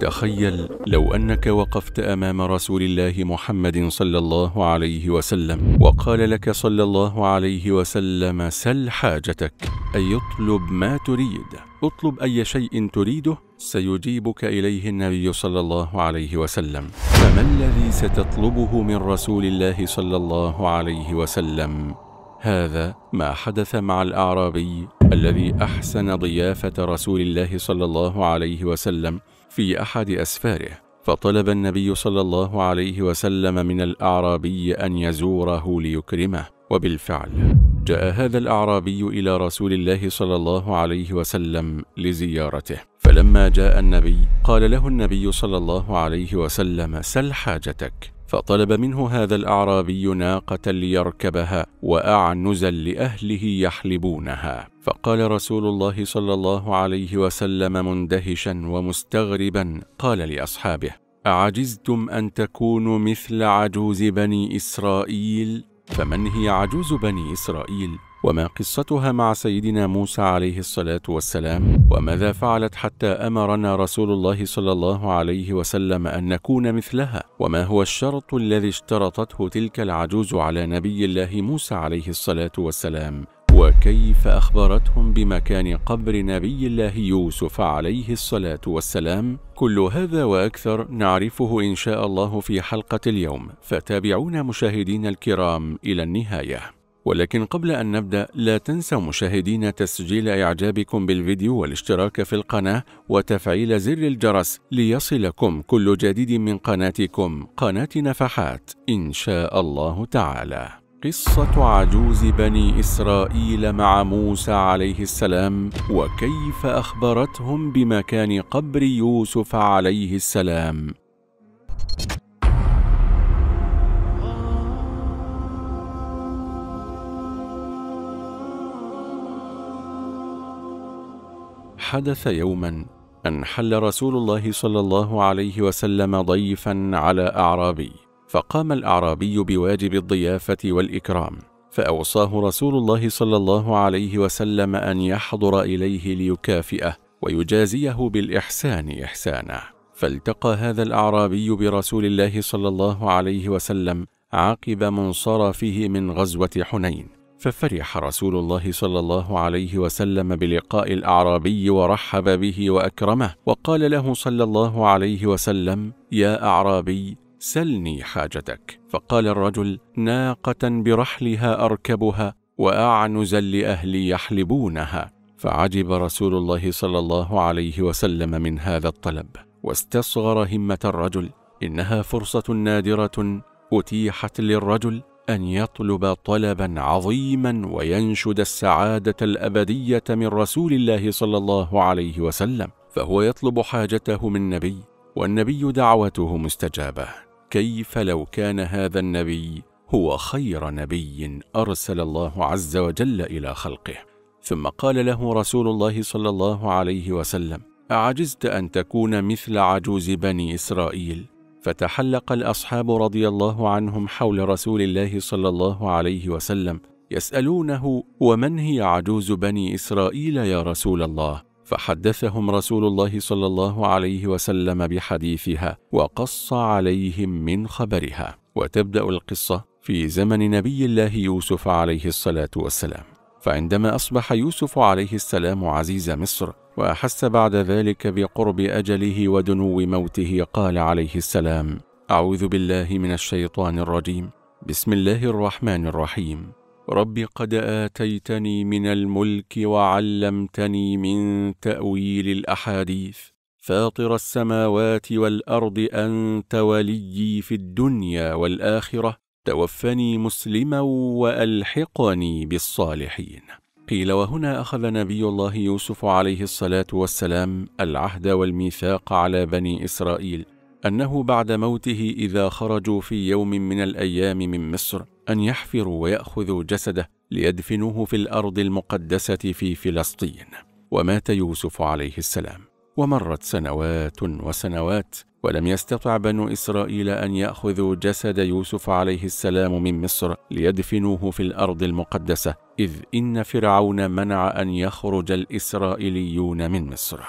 تخيل لو أنك وقفت أمام رسول الله محمد صلى الله عليه وسلم وقال لك صلى الله عليه وسلم سل حاجتك أي اطلب ما تريد اطلب أي شيء تريده سيجيبك إليه النبي صلى الله عليه وسلم فما الذي ستطلبه من رسول الله صلى الله عليه وسلم؟ هذا ما حدث مع الأعرابي الذي أحسن ضيافة رسول الله صلى الله عليه وسلم في أحد أسفاره فطلب النبي صلى الله عليه وسلم من الأعرابي أن يزوره ليكرمه وبالفعل جاء هذا الأعرابي إلى رسول الله صلى الله عليه وسلم لزيارته فلما جاء النبي قال له النبي صلى الله عليه وسلم سل حاجتك فطلب منه هذا الأعرابي ناقة ليركبها وأعنزا لأهله يحلبونها فقال رسول الله صلى الله عليه وسلم مندهشا ومستغربا قال لأصحابه أعجزتم أن تكونوا مثل عجوز بني إسرائيل؟ فمن هي عجوز بني إسرائيل؟ وما قصتها مع سيدنا موسى عليه الصلاة والسلام وماذا فعلت حتى أمرنا رسول الله صلى الله عليه وسلم أن نكون مثلها وما هو الشرط الذي اشترطته تلك العجوز على نبي الله موسى عليه الصلاة والسلام وكيف أخبرتهم بمكان قبر نبي الله يوسف عليه الصلاة والسلام كل هذا وأكثر نعرفه إن شاء الله في حلقة اليوم فتابعونا مشاهدينا الكرام إلى النهاية ولكن قبل أن نبدأ لا تنسى مشاهدين تسجيل إعجابكم بالفيديو والاشتراك في القناة وتفعيل زر الجرس ليصلكم كل جديد من قناتكم قناة نفحات إن شاء الله تعالى قصة عجوز بني إسرائيل مع موسى عليه السلام وكيف أخبرتهم بمكان قبر يوسف عليه السلام حدث يوما أن حل رسول الله صلى الله عليه وسلم ضيفا على أعرابي فقام الأعرابي بواجب الضيافة والإكرام فأوصاه رسول الله صلى الله عليه وسلم أن يحضر إليه ليكافئه ويجازيه بالإحسان إحسانه فالتقى هذا الأعرابي برسول الله صلى الله عليه وسلم عقب منصرفه من غزوة حنين ففرح رسول الله صلى الله عليه وسلم بلقاء الاعرابي ورحب به واكرمه وقال له صلى الله عليه وسلم يا اعرابي سلني حاجتك فقال الرجل ناقه برحلها اركبها واعنزا لاهلي يحلبونها فعجب رسول الله صلى الله عليه وسلم من هذا الطلب واستصغر همه الرجل انها فرصه نادره اتيحت للرجل ان يطلب طلبا عظيما وينشد السعاده الابديه من رسول الله صلى الله عليه وسلم فهو يطلب حاجته من نبي والنبي دعوته مستجابه كيف لو كان هذا النبي هو خير نبي ارسل الله عز وجل الى خلقه ثم قال له رسول الله صلى الله عليه وسلم اعجزت ان تكون مثل عجوز بني اسرائيل فتحلق الأصحاب رضي الله عنهم حول رسول الله صلى الله عليه وسلم يسألونه ومن هي عجوز بني إسرائيل يا رسول الله فحدثهم رسول الله صلى الله عليه وسلم بحديثها وقص عليهم من خبرها وتبدأ القصة في زمن نبي الله يوسف عليه الصلاة والسلام فعندما أصبح يوسف عليه السلام عزيز مصر وأحس بعد ذلك بقرب أجله ودنو موته قال عليه السلام أعوذ بالله من الشيطان الرجيم بسم الله الرحمن الرحيم رب قد آتيتني من الملك وعلمتني من تأويل الأحاديث فاطر السماوات والأرض أنت وليي في الدنيا والآخرة توفني مسلما وألحقني بالصالحين قيل وهنا أخذ نبي الله يوسف عليه الصلاة والسلام العهد والميثاق على بني إسرائيل أنه بعد موته إذا خرجوا في يوم من الأيام من مصر أن يحفروا ويأخذوا جسده ليدفنوه في الأرض المقدسة في فلسطين ومات يوسف عليه السلام ومرت سنوات وسنوات ولم يستطع بنو إسرائيل أن يأخذوا جسد يوسف عليه السلام من مصر ليدفنوه في الأرض المقدسة إذ إن فرعون منع أن يخرج الإسرائيليون من مصر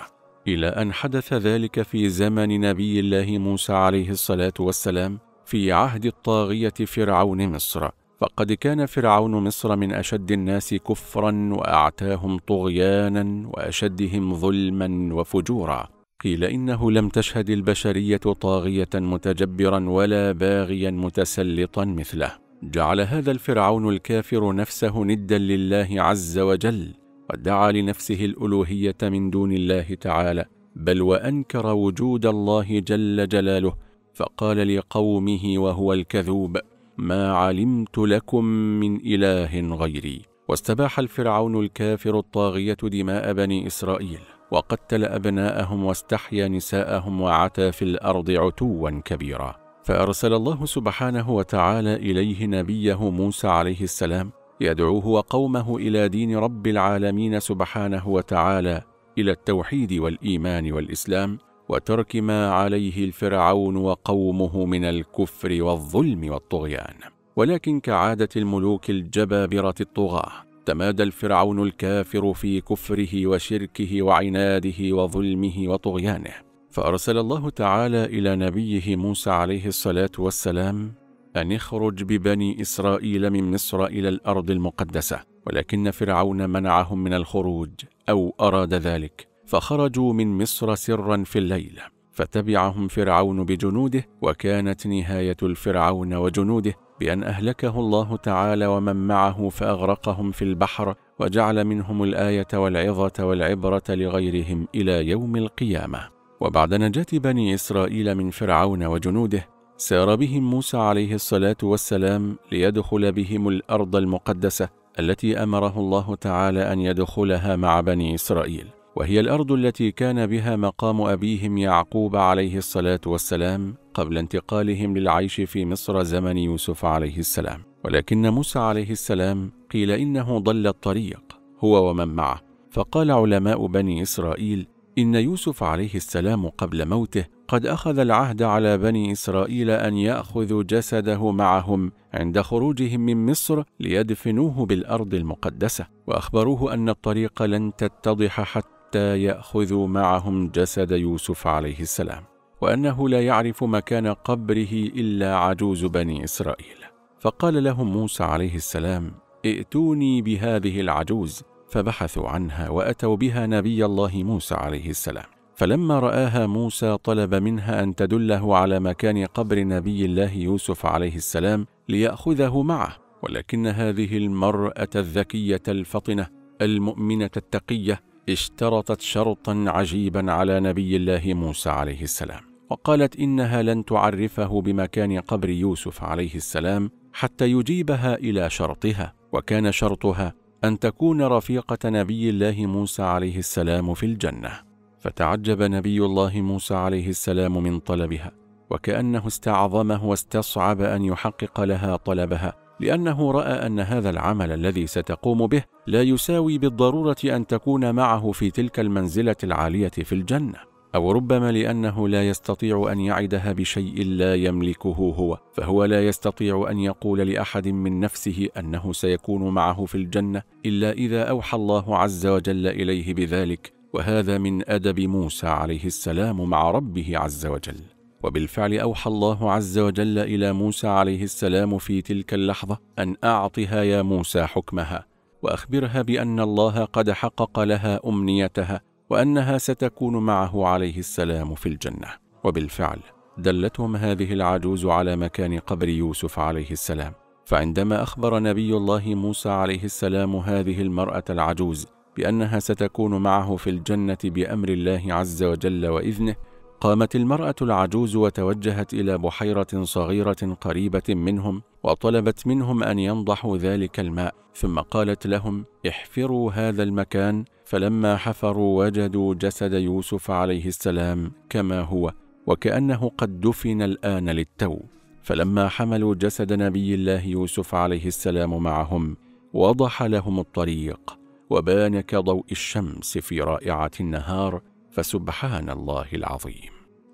إلى أن حدث ذلك في زمن نبي الله موسى عليه الصلاة والسلام في عهد الطاغية فرعون مصر فقد كان فرعون مصر من أشد الناس كفرا وأعتاهم طغيانا وأشدهم ظلما وفجورا قيل إنه لم تشهد البشرية طاغية متجبرا ولا باغيا متسلطا مثله جعل هذا الفرعون الكافر نفسه ندا لله عز وجل ودعا لنفسه الألوهية من دون الله تعالى بل وأنكر وجود الله جل جلاله فقال لقومه وهو الكذوب ما علمت لكم من إله غيري واستباح الفرعون الكافر الطاغية دماء بني إسرائيل وقتل أبناءهم واستحيا نساءهم وعتى في الأرض عتوا كبيرا فأرسل الله سبحانه وتعالى إليه نبيه موسى عليه السلام يدعوه وقومه إلى دين رب العالمين سبحانه وتعالى إلى التوحيد والإيمان والإسلام وترك ما عليه الفرعون وقومه من الكفر والظلم والطغيان ولكن كعادة الملوك الجبابرة الطغاة تمادى الفرعون الكافر في كفره وشركه وعناده وظلمه وطغيانه فارسل الله تعالى الى نبيه موسى عليه الصلاه والسلام ان اخرج ببني اسرائيل من مصر الى الارض المقدسه ولكن فرعون منعهم من الخروج او اراد ذلك فخرجوا من مصر سرا في الليل فتبعهم فرعون بجنوده وكانت نهايه الفرعون وجنوده بأن أهلكه الله تعالى ومن معه فأغرقهم في البحر وجعل منهم الآية والعظة والعبرة لغيرهم إلى يوم القيامة وبعد نجاة بني إسرائيل من فرعون وجنوده سار بهم موسى عليه الصلاة والسلام ليدخل بهم الأرض المقدسة التي أمره الله تعالى أن يدخلها مع بني إسرائيل وهي الارض التي كان بها مقام ابيهم يعقوب عليه الصلاه والسلام قبل انتقالهم للعيش في مصر زمن يوسف عليه السلام ولكن موسى عليه السلام قيل انه ضل الطريق هو ومن معه فقال علماء بني اسرائيل ان يوسف عليه السلام قبل موته قد اخذ العهد على بني اسرائيل ان ياخذوا جسده معهم عند خروجهم من مصر ليدفنوه بالارض المقدسه واخبروه ان الطريق لن تتضح حتى حتى ياخذوا معهم جسد يوسف عليه السلام وانه لا يعرف مكان قبره الا عجوز بني اسرائيل فقال لهم موسى عليه السلام ائتوني بهذه العجوز فبحثوا عنها واتوا بها نبي الله موسى عليه السلام فلما راها موسى طلب منها ان تدله على مكان قبر نبي الله يوسف عليه السلام لياخذه معه ولكن هذه المراه الذكيه الفطنه المؤمنه التقيه اشترطت شرطا عجيبا على نبي الله موسى عليه السلام وقالت انها لن تعرفه بمكان قبر يوسف عليه السلام حتى يجيبها الى شرطها وكان شرطها ان تكون رفيقه نبي الله موسى عليه السلام في الجنه فتعجب نبي الله موسى عليه السلام من طلبها وكانه استعظمه واستصعب ان يحقق لها طلبها لأنه رأى أن هذا العمل الذي ستقوم به لا يساوي بالضرورة أن تكون معه في تلك المنزلة العالية في الجنة، أو ربما لأنه لا يستطيع أن يعدها بشيء لا يملكه هو، فهو لا يستطيع أن يقول لأحد من نفسه أنه سيكون معه في الجنة إلا إذا أوحى الله عز وجل إليه بذلك، وهذا من أدب موسى عليه السلام مع ربه عز وجل. وبالفعل أوحى الله عز وجل إلى موسى عليه السلام في تلك اللحظة أن أعطها يا موسى حكمها وأخبرها بأن الله قد حقق لها أمنيتها وأنها ستكون معه عليه السلام في الجنة وبالفعل دلتهم هذه العجوز على مكان قبر يوسف عليه السلام فعندما أخبر نبي الله موسى عليه السلام هذه المرأة العجوز بأنها ستكون معه في الجنة بأمر الله عز وجل وإذنه قامت المرأة العجوز وتوجهت إلى بحيرة صغيرة قريبة منهم وطلبت منهم أن ينضحوا ذلك الماء ثم قالت لهم احفروا هذا المكان فلما حفروا وجدوا جسد يوسف عليه السلام كما هو وكأنه قد دفن الآن للتو فلما حملوا جسد نبي الله يوسف عليه السلام معهم وضح لهم الطريق وبان كضوء الشمس في رائعة النهار فسبحان الله العظيم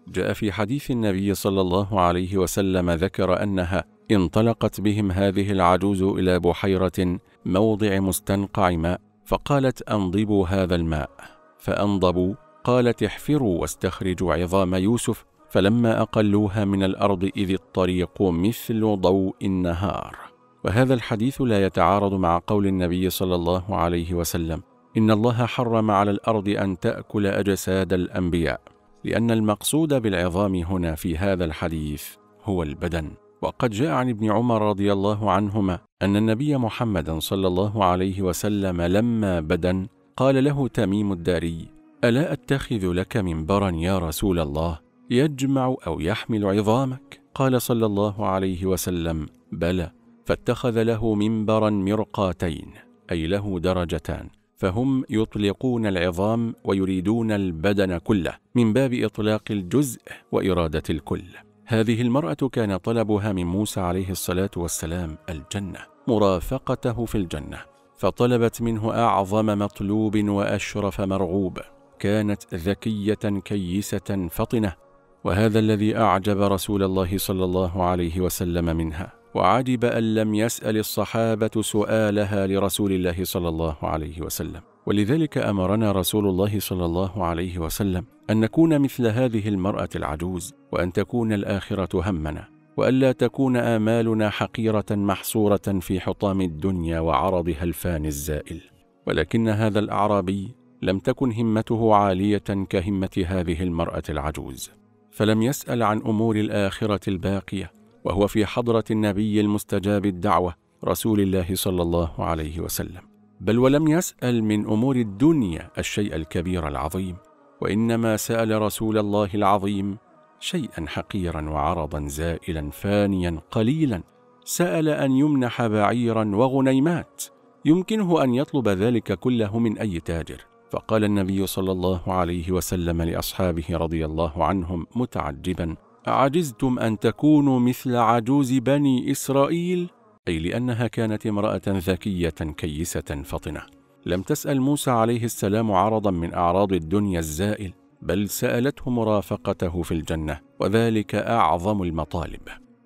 جاء في حديث النبي صلى الله عليه وسلم ذكر أنها انطلقت بهم هذه العجوز إلى بحيرة موضع مستنقع ماء فقالت أنضبوا هذا الماء فأنضبوا قالت احفروا واستخرجوا عظام يوسف فلما أقلوها من الأرض إذ الطريق مثل ضوء النهار وهذا الحديث لا يتعارض مع قول النبي صلى الله عليه وسلم إن الله حرم على الأرض أن تأكل أجساد الأنبياء لأن المقصود بالعظام هنا في هذا الحديث هو البدن وقد جاء عن ابن عمر رضي الله عنهما أن النبي محمد صلى الله عليه وسلم لما بدن قال له تميم الداري ألا أتخذ لك منبرا يا رسول الله يجمع أو يحمل عظامك قال صلى الله عليه وسلم بلى فاتخذ له منبرا مرقاتين أي له درجتان فهم يطلقون العظام ويريدون البدن كله من باب إطلاق الجزء وإرادة الكل هذه المرأة كان طلبها من موسى عليه الصلاة والسلام الجنة مرافقته في الجنة فطلبت منه أعظم مطلوب وأشرف مرغوب كانت ذكية كيسة فطنة وهذا الذي أعجب رسول الله صلى الله عليه وسلم منها وعجب أن لم يسأل الصحابة سؤالها لرسول الله صلى الله عليه وسلم ولذلك أمرنا رسول الله صلى الله عليه وسلم أن نكون مثل هذه المرأة العجوز وأن تكون الآخرة همنا وألا تكون آمالنا حقيرة محصورة في حطام الدنيا وعرضها الفاني الزائل ولكن هذا الأعرابي لم تكن همته عالية كهمة هذه المرأة العجوز فلم يسأل عن أمور الآخرة الباقية وهو في حضرة النبي المستجاب الدعوة رسول الله صلى الله عليه وسلم بل ولم يسأل من أمور الدنيا الشيء الكبير العظيم وإنما سأل رسول الله العظيم شيئا حقيرا وعرضا زائلا فانيا قليلا سأل أن يمنح بعيرا وغنيمات يمكنه أن يطلب ذلك كله من أي تاجر فقال النبي صلى الله عليه وسلم لأصحابه رضي الله عنهم متعجبا عجزتم أن تكونوا مثل عجوز بني إسرائيل؟ أي لأنها كانت امرأة ذكية كيسة فطنة لم تسأل موسى عليه السلام عرضا من أعراض الدنيا الزائل بل سألته مرافقته في الجنة وذلك أعظم المطالب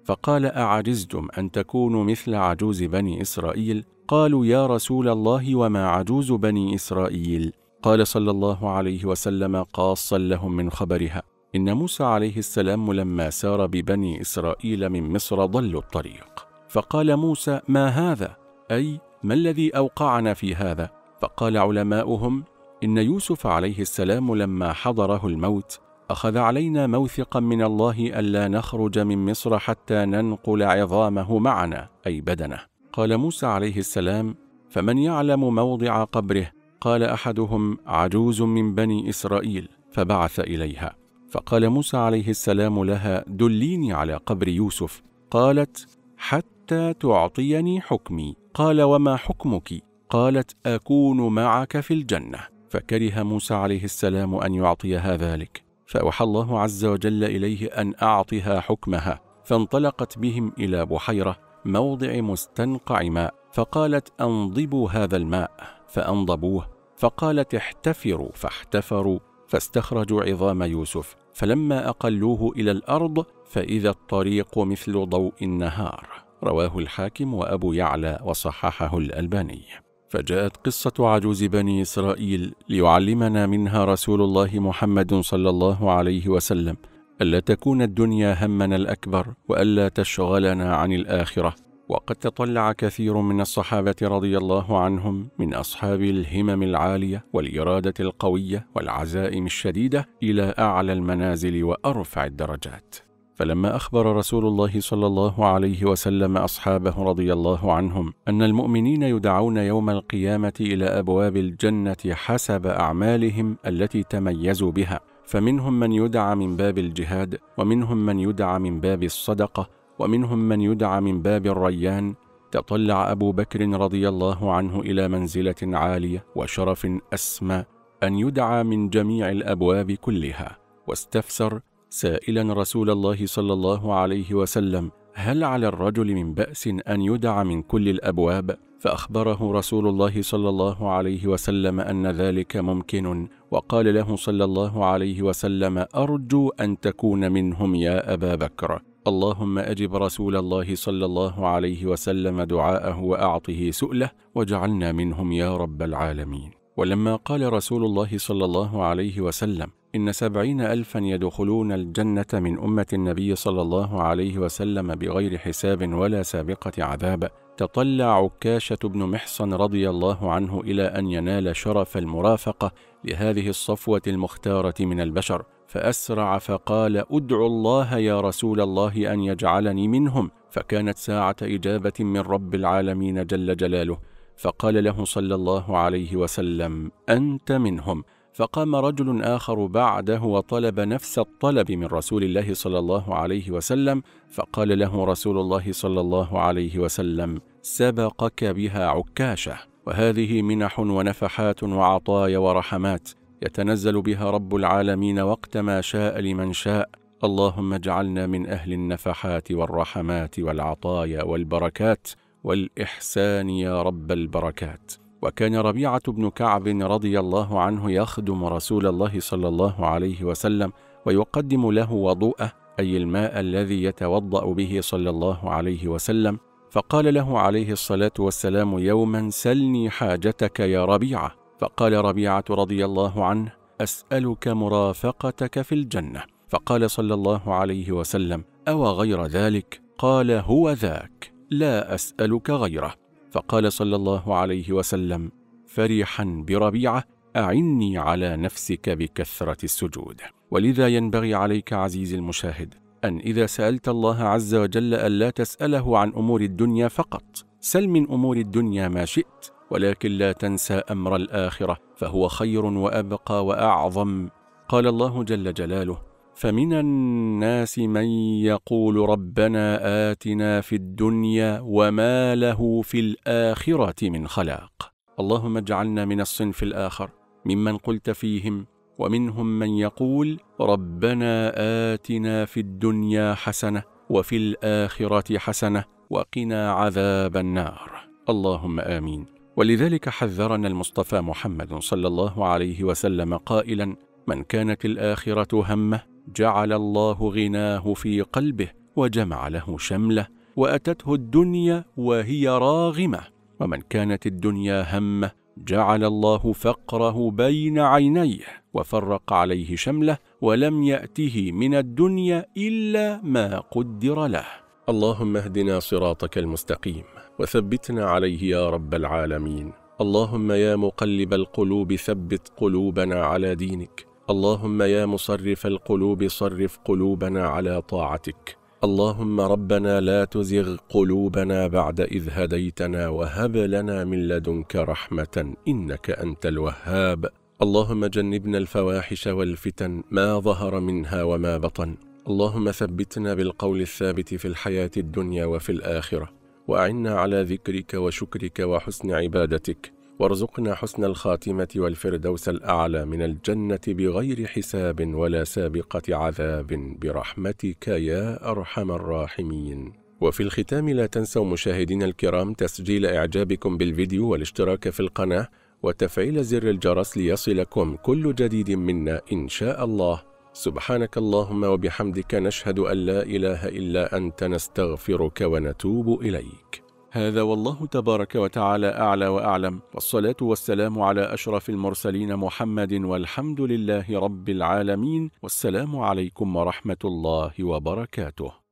فقال أعجزتم أن تكونوا مثل عجوز بني إسرائيل؟ قالوا يا رسول الله وما عجوز بني إسرائيل؟ قال صلى الله عليه وسلم قاصا لهم من خبرها إن موسى عليه السلام لما سار ببني إسرائيل من مصر ضلوا الطريق فقال موسى ما هذا؟ أي ما الذي أوقعنا في هذا؟ فقال علماؤهم إن يوسف عليه السلام لما حضره الموت أخذ علينا موثقا من الله ألا نخرج من مصر حتى ننقل عظامه معنا أي بدنه قال موسى عليه السلام فمن يعلم موضع قبره قال أحدهم عجوز من بني إسرائيل فبعث إليها فقال موسى عليه السلام لها دليني على قبر يوسف قالت حتى تعطيني حكمي قال وما حكمك قالت اكون معك في الجنه فكره موسى عليه السلام ان يعطيها ذلك فاوحى الله عز وجل اليه ان اعطها حكمها فانطلقت بهم الى بحيره موضع مستنقع ماء فقالت انضبوا هذا الماء فانضبوه فقالت احتفروا فاحتفروا فاستخرجوا عظام يوسف فلما أقلوه إلى الأرض فإذا الطريق مثل ضوء النهار رواه الحاكم وأبو يعلى وصححه الألباني فجاءت قصة عجوز بني إسرائيل ليعلمنا منها رسول الله محمد صلى الله عليه وسلم ألا تكون الدنيا همنا الأكبر وألا تشغلنا عن الآخرة وقد تطلع كثير من الصحابة رضي الله عنهم من أصحاب الهمم العالية والإرادة القوية والعزائم الشديدة إلى أعلى المنازل وأرفع الدرجات. فلما أخبر رسول الله صلى الله عليه وسلم أصحابه رضي الله عنهم أن المؤمنين يدعون يوم القيامة إلى أبواب الجنة حسب أعمالهم التي تميزوا بها، فمنهم من يدعى من باب الجهاد ومنهم من يدعى من باب الصدقه ومنهم من يدعى من باب الريان تطلع أبو بكر رضي الله عنه إلى منزلة عالية وشرف أسمى أن يدعى من جميع الأبواب كلها واستفسر سائلا رسول الله صلى الله عليه وسلم هل على الرجل من بأس أن يدعى من كل الأبواب؟ فأخبره رسول الله صلى الله عليه وسلم أن ذلك ممكن وقال له صلى الله عليه وسلم أرجو أن تكون منهم يا أبا بكر اللهم أجب رسول الله صلى الله عليه وسلم دعاءه وأعطه سؤله واجعلنا منهم يا رب العالمين ولما قال رسول الله صلى الله عليه وسلم إن سبعين ألفا يدخلون الجنة من أمة النبي صلى الله عليه وسلم بغير حساب ولا سابقة عذاب تطلع عكاشة بن محصن رضي الله عنه إلى أن ينال شرف المرافقة لهذه الصفوة المختارة من البشر فأسرع فقال أدعو الله يا رسول الله أن يجعلني منهم فكانت ساعة إجابة من رب العالمين جل جلاله فقال له صلى الله عليه وسلم أنت منهم فقام رجل آخر بعده وطلب نفس الطلب من رسول الله صلى الله عليه وسلم فقال له رسول الله صلى الله عليه وسلم سبقك بها عكاشة وهذه منح ونفحات وعطايا ورحمات يتنزل بها رب العالمين وقت ما شاء لمن شاء اللهم اجعلنا من أهل النفحات والرحمات والعطايا والبركات والإحسان يا رب البركات وكان ربيعة بن كعب رضي الله عنه يخدم رسول الله صلى الله عليه وسلم ويقدم له وضوءه أي الماء الذي يتوضأ به صلى الله عليه وسلم فقال له عليه الصلاة والسلام يوما سلني حاجتك يا ربيعة فقال ربيعة رضي الله عنه أسألك مرافقتك في الجنة فقال صلى الله عليه وسلم أو غير ذلك قال هو ذاك لا أسألك غيره فقال صلى الله عليه وسلم فرحا بربيعة أعني على نفسك بكثرة السجود ولذا ينبغي عليك عزيزي المشاهد أن إذا سألت الله عز وجل ألا تسأله عن أمور الدنيا فقط سل من أمور الدنيا ما شئت ولكن لا تنسى أمر الآخرة فهو خير وأبقى وأعظم قال الله جل جلاله فمن الناس من يقول ربنا آتنا في الدنيا وما له في الآخرة من خلاق اللهم اجعلنا من الصنف الآخر ممن قلت فيهم ومنهم من يقول ربنا آتنا في الدنيا حسنة وفي الآخرة حسنة وقنا عذاب النار اللهم آمين ولذلك حذرنا المصطفى محمد صلى الله عليه وسلم قائلا من كانت الآخرة همه جعل الله غناه في قلبه وجمع له شمله وأتته الدنيا وهي راغمة ومن كانت الدنيا همه جعل الله فقره بين عينيه وفرق عليه شمله ولم يأته من الدنيا إلا ما قدر له اللهم اهدنا صراطك المستقيم وثبتنا عليه يا رب العالمين اللهم يا مقلب القلوب ثبت قلوبنا على دينك اللهم يا مصرف القلوب صرف قلوبنا على طاعتك اللهم ربنا لا تزغ قلوبنا بعد إذ هديتنا وهب لنا من لدنك رحمة إنك أنت الوهاب اللهم جنبنا الفواحش والفتن ما ظهر منها وما بطن اللهم ثبتنا بالقول الثابت في الحياة الدنيا وفي الآخرة واعنا على ذكرك وشكرك وحسن عبادتك وارزقنا حسن الخاتمه والفردوس الاعلى من الجنه بغير حساب ولا سابقه عذاب برحمتك يا ارحم الراحمين وفي الختام لا تنسوا مشاهدينا الكرام تسجيل اعجابكم بالفيديو والاشتراك في القناه وتفعيل زر الجرس ليصلكم كل جديد منا ان شاء الله سبحانك اللهم وبحمدك نشهد أن لا إله إلا أنت نستغفرك ونتوب إليك هذا والله تبارك وتعالى أعلى وأعلم والصلاة والسلام على أشرف المرسلين محمد والحمد لله رب العالمين والسلام عليكم ورحمة الله وبركاته